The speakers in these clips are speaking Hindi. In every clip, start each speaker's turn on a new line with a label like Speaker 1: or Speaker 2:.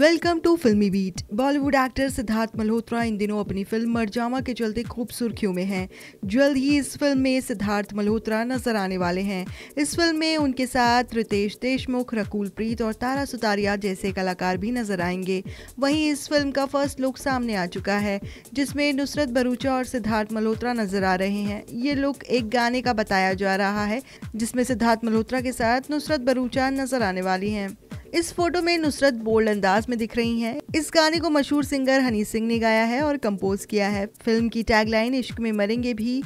Speaker 1: Welcome to Filmy Beat Bollywood actor Siddharth Malhotra इन दिनों अपनी फिल्म मरजामा के चलते खूब सुर्खियों में हैं जल्द ही इस फिल्म में सिद्धार्थ मल्होत्रा नजर आने वाले हैं इस फिल्म में उनके साथ रितेश देशमुख रकुल प्रीत और तारा सुतारिया जैसे कलाकार भी नजर आएंगे वहीं इस फिल्म का फर्स्ट लुक सामने आ चुका है जिसमें नुसरत भरूचा और सिद्धार्थ मल्होत्रा नजर आ रहे हैं ये लुक एक गाने का बताया जा रहा है जिसमें सिद्धार्थ मल्होत्रा के साथ नुसरत भरूचा नजर आने वाली हैं इस फोटो में नुसरत बोल्ड अंदाज में दिख रही हैं। इस गाने को मशहूर सिंगर हनी सिंह ने गाया है और कंपोज किया है फिल्म की टैगलाइन इश्क में मरेंगे भी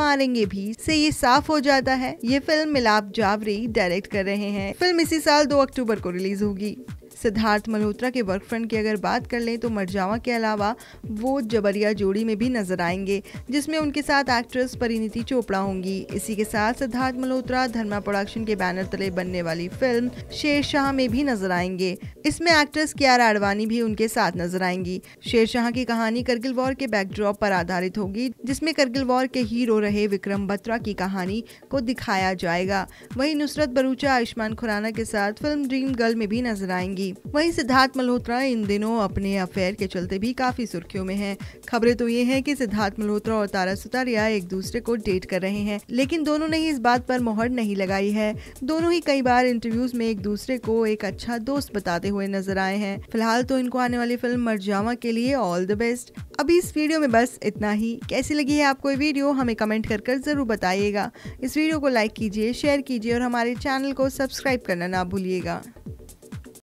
Speaker 1: मारेंगे भी से ये साफ हो जाता है ये फिल्म मिलाप जावरी डायरेक्ट कर रहे हैं फिल्म इसी साल दो अक्टूबर को रिलीज होगी सिद्धार्थ मल्होत्रा के वर्क फ्रेंड की अगर बात कर लें तो मरजावा के अलावा वो जबरिया जोड़ी में भी नजर आएंगे जिसमें उनके साथ एक्ट्रेस परिणीति चोपड़ा होंगी इसी के साथ सिद्धार्थ मल्होत्रा धर्मा प्रोडक्शन के बैनर तले बनने वाली फिल्म शेरशाह में भी नजर आएंगे इसमें एक्ट्रेस कियारा आडवाणी भी उनके साथ नजर आएंगी शेरशाह की कहानी करगिल वॉर के बैकड्रॉप पर आधारित होगी जिसमें करगिल वॉर के हीरो रहे विक्रम बत्रा की कहानी को दिखाया जाएगा वहीं नुसरत बरूचा आयुष्मान खुराना के साथ फिल्म ड्रीम गर्ल में भी नजर आएंगी थी वहीं सिद्धार्थ मल्होत्रा इन दिनों अपने अफेयर के चलते भी काफी सुर्खियों में हैं खबरें तो ये हैं कि सिद्धार्थ मल्होत्रा और तारा सुतारिया एक दूसरे को डेट कर रहे हैं लेकिन दोनों ने ही इस बात पर मोहर नहीं लगाई है दोनों ही कई बार इंटरव्यूज में एक दूसरे को एक अच्छा दोस्त बताते हुए नजर आए हैं फिलहाल तो इनको आने वाली फिल्म मरजामा के लिए ऑल द बेस्ट अभी इस वीडियो में बस इतना ही कैसी लगी है आपको ये वीडियो हमें कमेंट कर कर ज़रूर बताइएगा इस वीडियो को लाइक कीजिए शेयर कीजिए और हमारे चैनल को सब्सक्राइब करना ना भूलिएगा